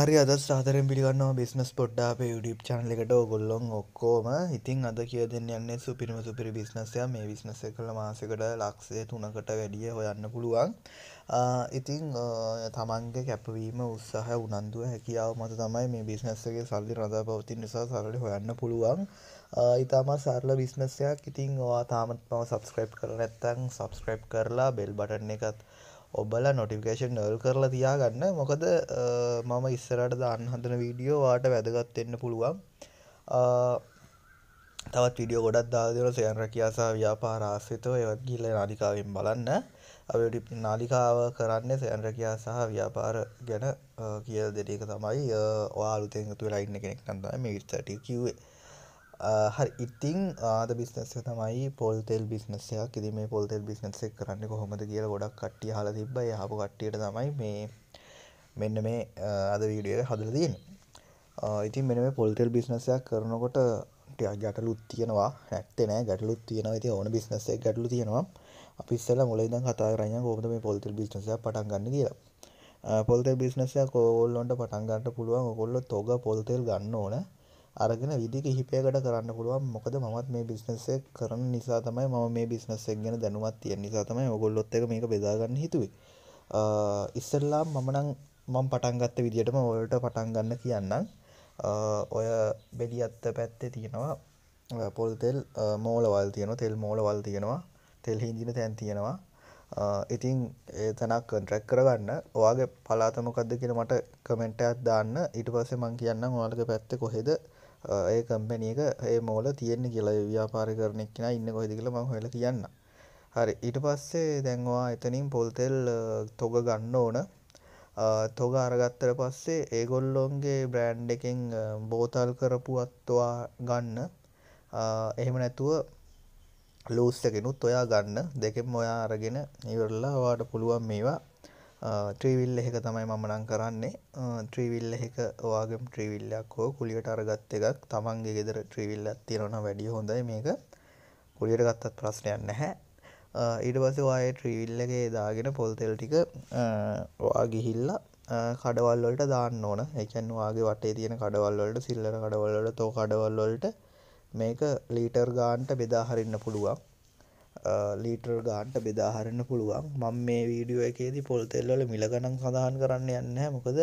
හරි අදත් සාතරෙන් පිළිගන්නවා බිස්නස් පොඩ්ඩා අපේ ඩිප් චනල එකට ඔගොල්ලොන් ඔක්කෝම ඉතින් අද කිය දෙන්න යන්නේ සුපිරිම සුපිරි බිස්නසය මේ විශ්නස කළ මාසකට ලක්ෂය තුනකට වැඩිය හොයන්න පුළුවන් ඉතිං තමන්ගේ කැපවීම උත්සාහ උනන්දුව හැකියාව මත තමයි මේ බිස්නස්සගේ සල්ලි රඳා පවතින් නිසා සරලි හොයන්න පුළුවන් ඉතාම සරල බිස්නසයක් ඉතිං වා තාමත් මව සබස්ක්‍රයිප් කර නැත්තං සබස්ක්‍රයිප් කරලා බෙල් බටන්න එකත් ඔබලා නොටිකේෂන් නල් කරලා තියාගන්න මොකද මම ඉස්සරට දාන්න හඳන වීඩියෝවාට වැදගත්වෙන්න පුළුවන් තවත් විඩියෝ ගොඩත් දාදර සයන් රැකියාසා ව්‍යාපාරාස්විතව එවත් ගිල්ල නාලිකාවෙන් බලන්න අපි නාලිකාව කරන්න සයන් රැකයා සහ ව්‍යාපාර ගැන කියල් දෙටක තමයි ඔයාලුතෙන් තුවෙලයින්න කෙනෙක් කන්දම මිස්තටි කිවේ හරි ඉතිං ආද බිස්නස තමයි පොල්තෙල් බිස්නසයක් ඉදි මේ පොල්තෙල් බිස්නසෙක් කරන්න කොහොමද කියල ගොඩක් කට්ටිය හල තිබ යහපු කට්ටියට තමයි මේ මෙන්න මේ අද වීඩිය හදල තියෙන ඉතින් මෙන මේ පොල්තෙල් බිස්නසයක් කරනකොට ගැටලුත් තියෙනවා නැත්තනෑ ගැටලුත් තියෙන ති ඕන බිස්නසේ ගැටලු තියෙනවා අපිස්සල මුලයිද කතා රන්න කෝමද මේ පොල්තෙල් බිස්නසය පටන් ගන්න කියලා පොල්තෙල් බිස්නසය කෝල්ලොන්ට පටන්ගන්නට පුළුවන් ඔකොල්ල තොග පොල්තෙල් ගන්න ඕනෑ අරගෙන විදි කිහිපයකට කරන්න පුළුවන් මොකද මත් මේ බිස්නසය කරන නිසා තමයි ම මේ බිස්නසක් ගැන දැනුවත් තිය නිසා තමයි ඔගොල්ලොත් එක මේක බෙදාගන්න හිතුවේ ඉස්සල්ලා මමනං මං පටන්ගත්ත විදිටම ඔලට පටන් ගන්න කියන්නම් ඔය බෙඩි අත්ත පැත්තේ තියෙනවා පොල් තෙල් මෝලවල් තියන තෙල් මෝලවල් තියෙනවා තෙල් හිදින තැන් තියෙනවා ඉතින් තනක් කට්‍රැක් කරගන්න ඔයාගේ පලාතමොකක්ද කියෙන මට කමෙන්ටත් දාන්න ඉට පස්සේ මං කියන්න ඔයාලක පැත්ත කොහෙද ඒ කම්පැනි එක ඒ මෝල තියෙන්නේ කියලා ඒ ව්‍යාපාර කරන එක්කෙනා ඉන්නේ කොහෙද කියලා මම හොයලා කියන්නම්. හරි ඊට පස්සේ දැන් ඔයා එතනින් පොල් තෙල් තොග ගන්න ඕන. තොග අරගත්තට පස්සේ ඒගොල්ලොන්ගේ බ්‍රෑන්ඩ් එකෙන් බෝතල් කරපුවත් ඔයා ගන්න. එහෙම නැතුව ලූස් එකෙනුත් ඔයා ගන්න. දෙකෙන්ම ඔයා අරගෙන ඉවරලා ඔයාට පුළුවන් මේවා ත්‍රීවිල් එහෙක තමයි මම නම් කරන්නේ ත්‍රීවිල් එහෙක ඔයාගේම ත්‍රීවිල්ලක් හෝ කුලියට අරගත්ත එකක් තමන්ගේ ගෙදර ත්‍රීවිල්ලක් තියෙනවා වැඩිය හොඳයි මේක කුලියට ගත්තත් ප්‍රශ්නයක් නැහැ ඊට පස්සේ ඔයාගේ ත්‍රීවිල් එකේ දාගෙන පොල් තෙල් ටික ඔයා ගිහිල්ලා කඩවල් වලට දාන්න ඕන. ඒ කියන්නේ ඔයාගේ වටේ තියෙන කඩවල් වලට, සිල්ලර කඩවල් වලට, තෝ කඩවල් වලට මේක ලීටර් ගානට බෙදා හරින්න පුළුවන්. ලීටර් ගාන්ට බෙදාහරන්න පුළුවන් මං මේ වීඩියෝ එකේදී පොල්තෙල්වල මිල ගණන් සඳහන් කරන්න යන්න මොකද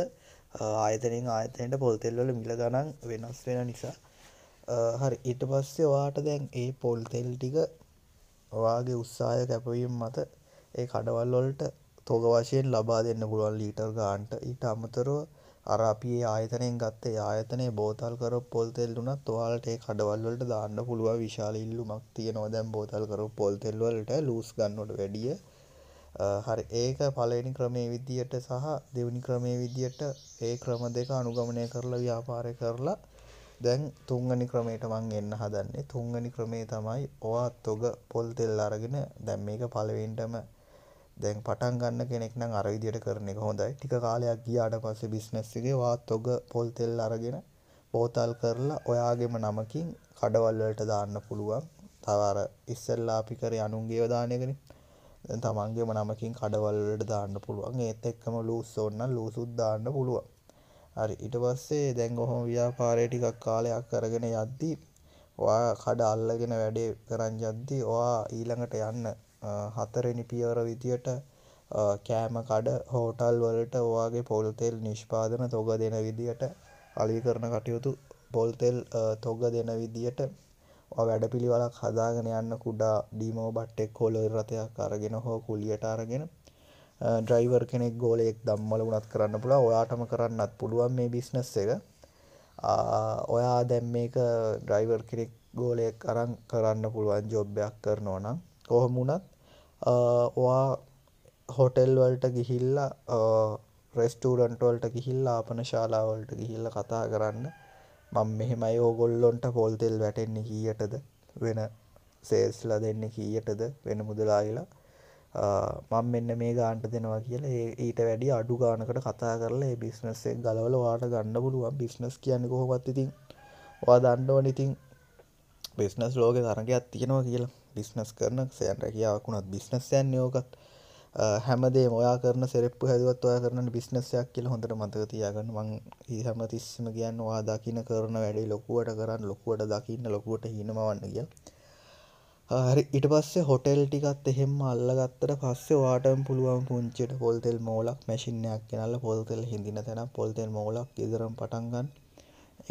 ආයතනෙන් ආයතනයට පොල්තෙල්වල මිල ගණන් වෙනස් වෙන නිසා හරි ඊට පස්සේ වාට දැන් ඒ පොල්තෙල් ටික වාගේ උත්සාය කැපවීම මත ඒ කඩවල්වොලට තෝග වශයෙන් ලබා දෙන්න පුළුවන් ලීටර් ගාන්ට ඊට අමතරව අර අපි ඒ ආයතනයෙන් ගත්තේ ආයතනයේ බෝතල් කරොත් පොල් තෙල් වුණත් ඔයාලට ඒ කඩවල් වලට දාන්න පුළුවන් විශාල ඉල්ලුමක් තියෙනවා දැන් බෝතල් කරොත් පොල් තෙල් වලට ලූස් ගන්නවට වැඩිය. හරි ඒක පළවෙනි ක්‍රමයේ විදියට සහ දෙවෙනි ක්‍රමයේ විදියට ඒ ක්‍රම දෙක අනුගමනය කරලා ව්‍යාපාරය කරලා දැන් තුන්වෙනි ක්‍රමයට මම එන්න හදන්නේ තුන්වෙනි ක්‍රමේ තමයි ඔයා තොග පොල් තෙල් අරගෙන දැන් මේක පළවෙනිටම දැන් පටන් ගන්න කෙනෙක් නම් අර විදියට කරන එක හොඳයි. ටික කාලයක් ගියාට පස්සේ බිස්නස් එකේ වාත් ඔග පොල් තෙල් අරගෙන බෝතල් කරලා ඔයාගේම නමකින් කඩවල් වලට දාන්න පුළුවන්. තව අර ඉස්සෙල්ලා අපි කරේ අනුන්ගේව දාන එකනේ. දැන් තමන්ගේම නමකින් කඩවල් වලට දාන්න පුළුවන්. ඒත් එක්කම ලූස් ඕන නම් ලූසුත් දාන්න පුළුවන්. හරි ඊට පස්සේ දැන් ඔහොම ව්‍යාපාරය ටිකක් කාලයක් අරගෙන යද්දී ඔයා කඩ අල්ලගෙන වැඩේ කරන් යද්දී ඔයා ඊළඟට යන්න හතරෙනි පියවර විදියට කෑම කඩ හෝටල් වලට ඔයාගේ පොල් තෙල් නිෂ්පාදන තොග දෙන විදියට අලි කරන කටයුතු පොල් තෙල් තොග දෙන විදියට වැඩ පිළිවලක් හදාගෙන යන්න කුඩා ඩීමෝ බට්ටෙක් හොලොල් රථයක් අරගෙන හෝ කුලියට අරගෙන ඩ්‍රයිවර් කෙනෙක් ගෝලයෙක් දම්මල වුණත් කරන්න පුළා ඔයාටම කරන්නත් පුළුවන් මේ බිස්නස් එක ඔයා දැම් මේක ඩ්‍රයිවර් කෙනෙක් ගෝලයක් අරන් කරන්න පුළුවන් ජොබ්බයක් කරනවා නම් කොහොමුණත් ඔයා හොටෙල්වලට ගිහිල්ල රෙස්ටූරන්ටවලට ගිහිල් ආපන ශාලාවලට ගිහිල්ල කතා කරන්න මං මෙහෙමයි ඕගොල්ලොන්ට පොල්තෙල් වැටෙන්නේ කීයටද වෙන සේස්ල දෙන්න කීයටද වෙන මුදලායිලා මං මෙන්න මේ ගාන්ට දෙනවා කියලා ඊට වැඩි අඩු ගානකට කතා කරලා බිස්නස්සේ ගලවල වාට ගන්න පුළුවන් බිස්නස් කියන්න කොහොමත් ඉතින් වා දන්නවන ඉතින් බිස්නස් ලෝක තරගයක් තියෙනවා කියලා බිස්නස් කරන සයන් රැකියාවකුණත් බිස්නස්යන් යෝකත් හැමදේ මොයා කරන සෙරප්පු හැදුවත් ඔය කරන බිස්නස්යක් කියල හොඳට මතක තියාගන්න මං හැම තිස්සම කියන්න වා දකින කරන වැඩේ ලොකුවට කරන්න ලොකුවට දකින්න ලොකුවට හිනමවන්න කියලා හරි ඉට පස්සේ හොටෙල් ටිකත් එහෙම අල්ලගත්තට පස්සේ වාටම පුළුවන් පුංචිට පොල්තෙල් මෝලක් මැසිිනයක් කෙනල්ල පොල්තෙල් හිදින තැන පොල්තෙල් මෝලක් ඉදරම් පටන්ගන්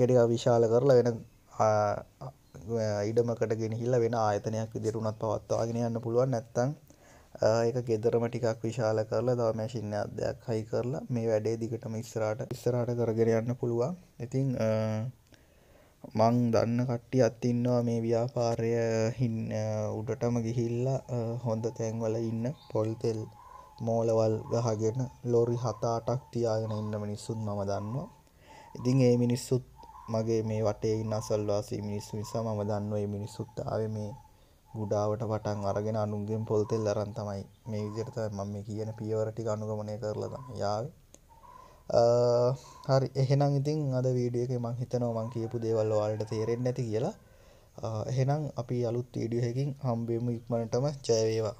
එඩික විශාල කරලා වෙන ඉඩමකට ගෙනහිල්ල වෙන ආයතනයක් විදිරුණත් පවත්වාගෙන යන්න පුළුවන් නැත්තං ඒක ගෙදරම ටිකක් විශාල කරලා දව මැසිින්න අදයක් හයි කරලා මේ වැඩේ දිගටම ඉස්සරාට ඉස්සරාට කරගෙන යන්න පුළුවන් ඉතිං මං දන්න කට්ටියත් ඉන්නවා මේ ව්‍යාපාරය හින් උඩටම ගිහිල්ලා හොඳ තැන්වල ඉන්න පොල්තෙල් මෝලවල් ගහගෙන ලොරි හතාටක් තියාගෙන ඉන්න මිනිස්සුත් මම දන්නවා ඉතින් ඒ මිනිස්සුත් මගේ මේ වටේ ඉන්න අසල්වාසී මිනිස්සු නිසා මම දන්නවා මේ මිනිස්සුත් ආවේ මේ ගුඩාවට පටන් අරගෙන අනුන්ගෙන් පොල්තෙල් අරන් තමයි මේ විදිහට තමයි මම මේ කියන පියවර ටික අනුගමනය කරලා තමයි යාවේ. හරි එහෙනම් ඉතින් අද වීඩියක මං හිතනවමං කියපු දේවල් වාලට තේරෙන් නැති කියලා එහෙනම් අපි අලුත් වීඩියහකින් හම්බේම ඉක්මනටම ජයවේවා